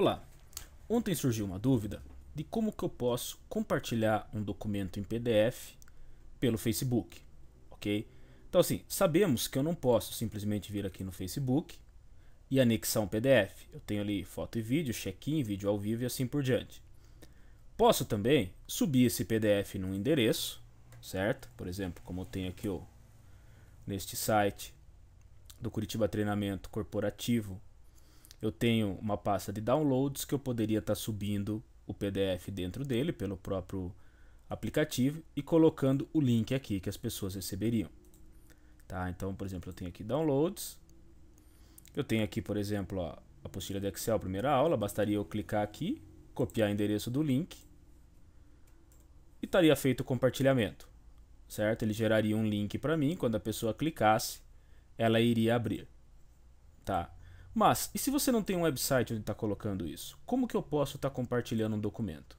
Olá, ontem surgiu uma dúvida de como que eu posso compartilhar um documento em PDF pelo Facebook, ok? Então assim, sabemos que eu não posso simplesmente vir aqui no Facebook e anexar um PDF. Eu tenho ali foto e vídeo, check-in, vídeo ao vivo e assim por diante. Posso também subir esse PDF num endereço, certo? Por exemplo, como eu tenho aqui o neste site do Curitiba Treinamento Corporativo eu tenho uma pasta de downloads que eu poderia estar tá subindo o PDF dentro dele pelo próprio aplicativo e colocando o link aqui que as pessoas receberiam. Tá? Então, por exemplo, eu tenho aqui downloads. Eu tenho aqui, por exemplo, ó, a apostila de Excel, primeira aula. Bastaria eu clicar aqui, copiar o endereço do link e estaria feito o compartilhamento. Certo? Ele geraria um link para mim. Quando a pessoa clicasse, ela iria abrir. Tá? Mas, e se você não tem um website onde está colocando isso? Como que eu posso estar tá compartilhando um documento?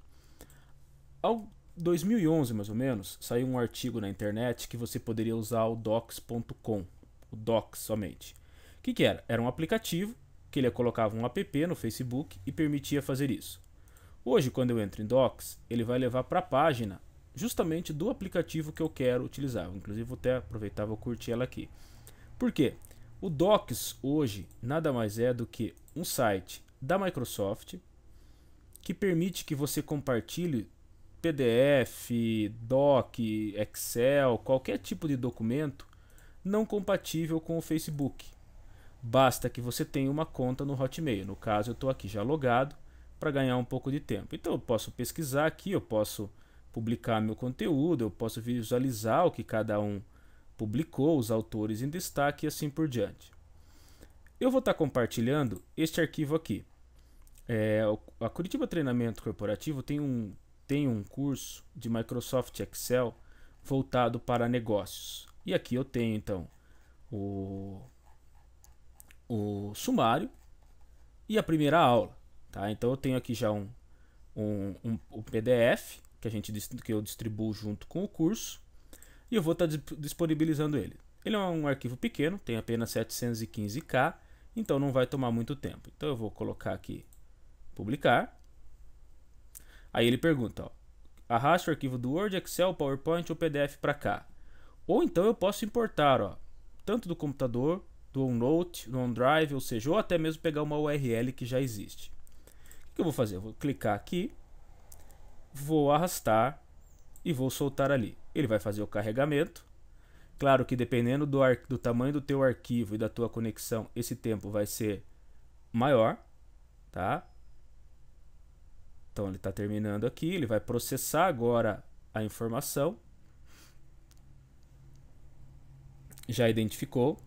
Ao 2011, mais ou menos, saiu um artigo na internet que você poderia usar o docs.com, o docs somente. O que, que era? Era um aplicativo que ele colocava um app no Facebook e permitia fazer isso. Hoje, quando eu entro em Docs, ele vai levar para a página justamente do aplicativo que eu quero utilizar. Inclusive, vou até aproveitar e curtir ela aqui. Por quê? O Docs hoje nada mais é do que um site da Microsoft que permite que você compartilhe PDF, Doc, Excel, qualquer tipo de documento não compatível com o Facebook. Basta que você tenha uma conta no Hotmail. No caso, eu estou aqui já logado para ganhar um pouco de tempo. Então, eu posso pesquisar aqui, eu posso publicar meu conteúdo, eu posso visualizar o que cada um publicou os autores em destaque e assim por diante. Eu vou estar tá compartilhando este arquivo aqui. É, a Curitiba Treinamento Corporativo tem um, tem um curso de Microsoft Excel voltado para negócios. E aqui eu tenho então o, o sumário e a primeira aula. Tá? Então eu tenho aqui já um, um, um, um PDF que, a gente, que eu distribuo junto com o curso e eu vou estar tá disponibilizando ele. Ele é um arquivo pequeno, tem apenas 715K, então não vai tomar muito tempo. Então eu vou colocar aqui publicar. Aí ele pergunta, ó, arrasta o arquivo do Word, Excel, PowerPoint ou PDF para cá. Ou então eu posso importar, ó, tanto do computador, do OneNote, do OneDrive, ou seja, ou até mesmo pegar uma URL que já existe. O que eu vou fazer? Eu vou clicar aqui, vou arrastar e vou soltar ali. Ele vai fazer o carregamento. Claro que dependendo do, do tamanho do teu arquivo e da tua conexão, esse tempo vai ser maior, tá? Então ele está terminando aqui, ele vai processar agora a informação. Já identificou.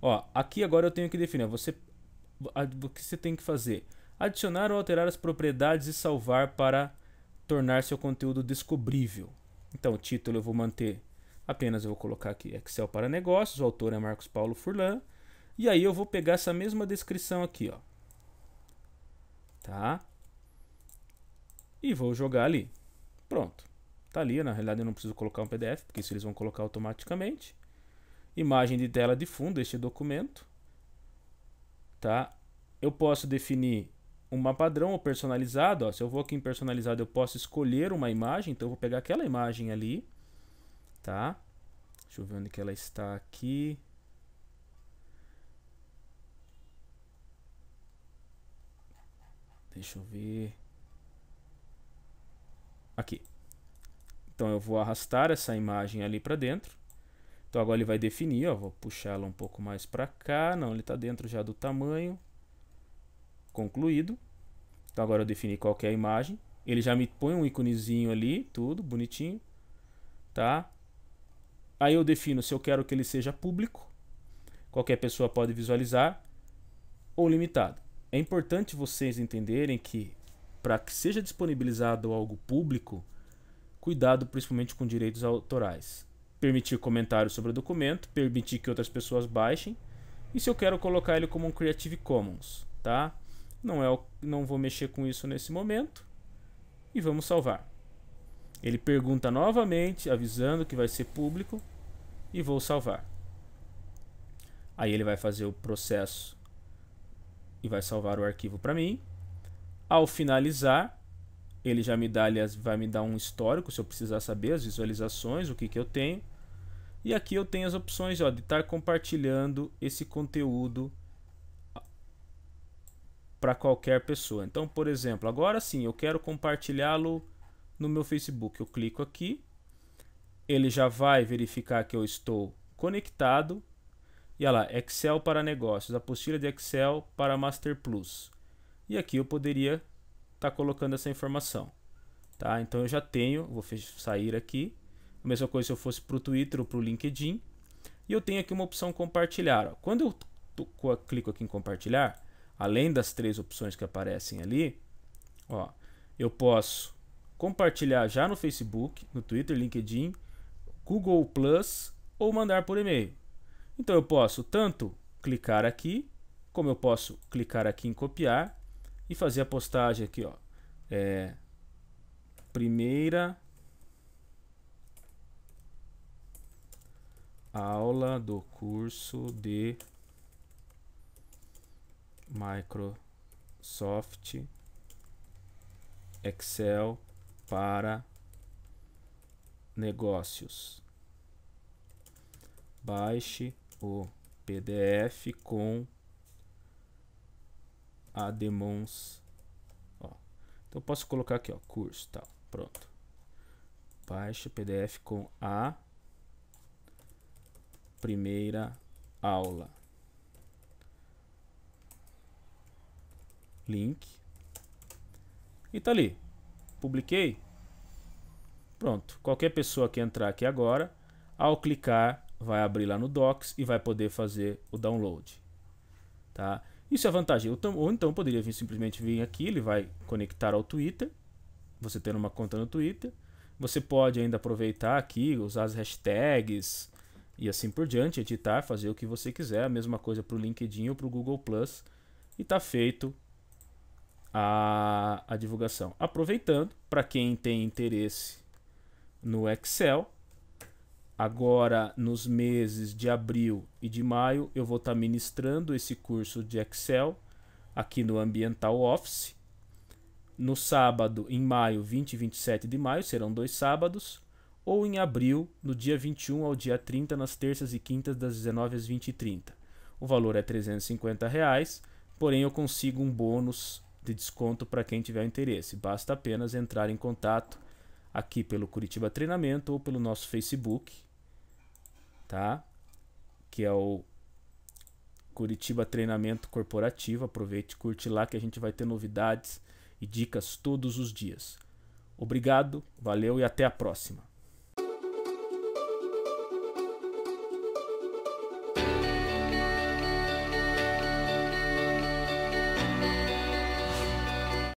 Ó, aqui agora eu tenho que definir. Você, o que você tem que fazer? Adicionar ou alterar as propriedades e salvar para tornar seu conteúdo descobrível. Então, o título eu vou manter, apenas eu vou colocar aqui Excel para negócios, o autor é Marcos Paulo Furlan, e aí eu vou pegar essa mesma descrição aqui, ó. Tá? E vou jogar ali. Pronto. Tá ali, na realidade eu não preciso colocar um PDF, porque isso eles vão colocar automaticamente. Imagem de tela de fundo, este documento. Tá? Eu posso definir uma padrão ou personalizado. Ó, se eu vou aqui em personalizado, eu posso escolher uma imagem. Então eu vou pegar aquela imagem ali, tá? Deixa eu ver onde que ela está aqui. Deixa eu ver. Aqui. Então eu vou arrastar essa imagem ali para dentro. Então agora ele vai definir, ó, vou puxá-la um pouco mais para cá. Não, ele está dentro já do tamanho concluído. Então agora eu defini qual é a imagem. Ele já me põe um íconezinho ali, tudo bonitinho, tá? Aí eu defino se eu quero que ele seja público, qualquer pessoa pode visualizar, ou limitado. É importante vocês entenderem que para que seja disponibilizado algo público, cuidado principalmente com direitos autorais. Permitir comentários sobre o documento, permitir que outras pessoas baixem, e se eu quero colocar ele como um Creative Commons, tá? Não, é o, não vou mexer com isso nesse momento. E vamos salvar. Ele pergunta novamente, avisando que vai ser público. E vou salvar. Aí ele vai fazer o processo e vai salvar o arquivo para mim. Ao finalizar, ele já me dá, aliás, vai me dar um histórico, se eu precisar saber as visualizações, o que, que eu tenho. E aqui eu tenho as opções ó, de estar compartilhando esse conteúdo para qualquer pessoa. Então, por exemplo, agora sim, eu quero compartilhá-lo no meu Facebook. Eu clico aqui, ele já vai verificar que eu estou conectado. E olha lá, Excel para negócios, apostila de Excel para Master Plus. E aqui eu poderia estar tá colocando essa informação. Tá? Então eu já tenho, vou sair aqui. A mesma coisa se eu fosse para o Twitter ou para o LinkedIn. E eu tenho aqui uma opção compartilhar. Ó. Quando eu clico aqui em compartilhar, além das três opções que aparecem ali, ó, eu posso compartilhar já no Facebook, no Twitter, LinkedIn, Google Plus ou mandar por e-mail. Então eu posso tanto clicar aqui, como eu posso clicar aqui em copiar e fazer a postagem aqui, ó. É, primeira aula do curso de Microsoft Excel para negócios. Baixe o PDF com a demons. Ó. Então posso colocar aqui, ó, curso, tá? pronto. Baixe o PDF com a primeira aula. link. E tá ali. Publiquei. Pronto. Qualquer pessoa que entrar aqui agora, ao clicar, vai abrir lá no Docs e vai poder fazer o download. Tá? Isso é vantagem. Ou então poderia vir, simplesmente vir aqui, ele vai conectar ao Twitter. Você tendo uma conta no Twitter. Você pode ainda aproveitar aqui, usar as hashtags e assim por diante, editar, fazer o que você quiser. A mesma coisa para o LinkedIn ou para o Google Plus. E tá feito a, a divulgação. Aproveitando, para quem tem interesse no Excel, agora nos meses de abril e de maio eu vou estar tá ministrando esse curso de Excel aqui no Ambiental Office. No sábado, em maio, 20 e 27 de maio, serão dois sábados. Ou em abril, no dia 21 ao dia 30, nas terças e quintas, das 19 às 20 e 30. O valor é R$ 350, reais, porém eu consigo um bônus de desconto para quem tiver interesse. Basta apenas entrar em contato aqui pelo Curitiba Treinamento ou pelo nosso Facebook, tá? Que é o Curitiba Treinamento Corporativo. Aproveite, curte lá que a gente vai ter novidades e dicas todos os dias. Obrigado, valeu e até a próxima.